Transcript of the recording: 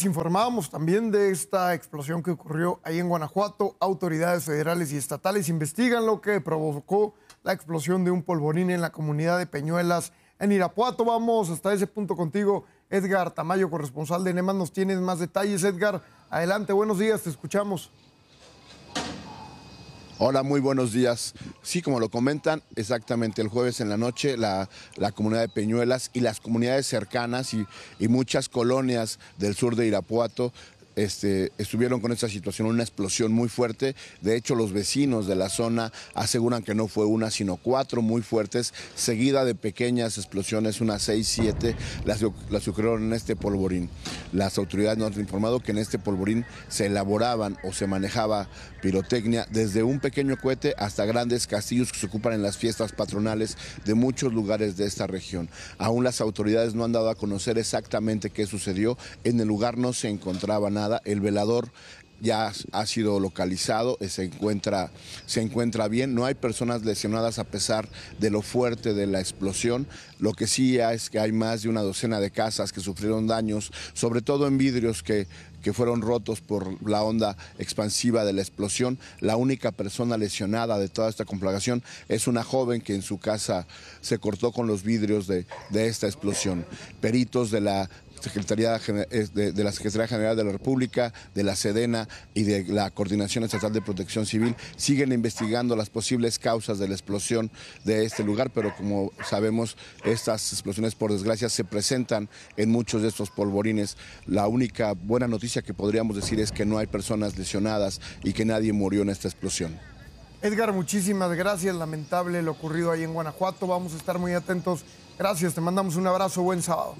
Les informamos también de esta explosión que ocurrió ahí en Guanajuato. Autoridades federales y estatales investigan lo que provocó la explosión de un polvorín en la comunidad de Peñuelas en Irapuato. Vamos hasta ese punto contigo, Edgar Tamayo, corresponsal de NEMAS. Nos tienes más detalles, Edgar. Adelante, buenos días, te escuchamos. Hola, muy buenos días. Sí, como lo comentan, exactamente el jueves en la noche la, la comunidad de Peñuelas y las comunidades cercanas y, y, muchas colonias del sur de Irapuato este, estuvieron con esta situación, una explosión muy fuerte. De hecho, los vecinos de la zona aseguran que no fue una, sino cuatro muy fuertes, seguida de pequeñas explosiones, unas seis, siete, las, las en este polvorín. Las autoridades nos han informado que en este polvorín se elaboraban o se manejaba pirotecnia desde un pequeño cohete hasta grandes castillos que se ocupan en las fiestas patronales de muchos lugares de esta región. Aún las autoridades no han dado a conocer exactamente qué sucedió. En el lugar no se encontraba nada el velador ya ha sido localizado, eh, se encuentra, se encuentra bien, no hay personas lesionadas a pesar de lo fuerte de la explosión. Lo que sí es que hay más de una docena de casas que sufrieron daños, sobre todo en vidrios que, que fueron rotos por la onda expansiva de la explosión. La única persona lesionada de toda esta conflagración es una joven que en su casa se cortó con los vidrios de, de esta explosión. Peritos de la Secretaría de, la Secretaría General de la República, de la Sedena y de la Coordinación Estatal de Protección Civil siguen investigando las posibles causas de la explosión de este lugar, pero como sabemos, estas explosiones, por desgracia, se presentan en muchos de estos polvorines. La única buena noticia que podríamos decir es que no hay personas lesionadas y que nadie murió en esta explosión. Edgar, muchísimas gracias. Lamentable lo ocurrido ahí en Guanajuato. Vamos a estar muy atentos. Gracias, te mandamos un abrazo. Buen sábado.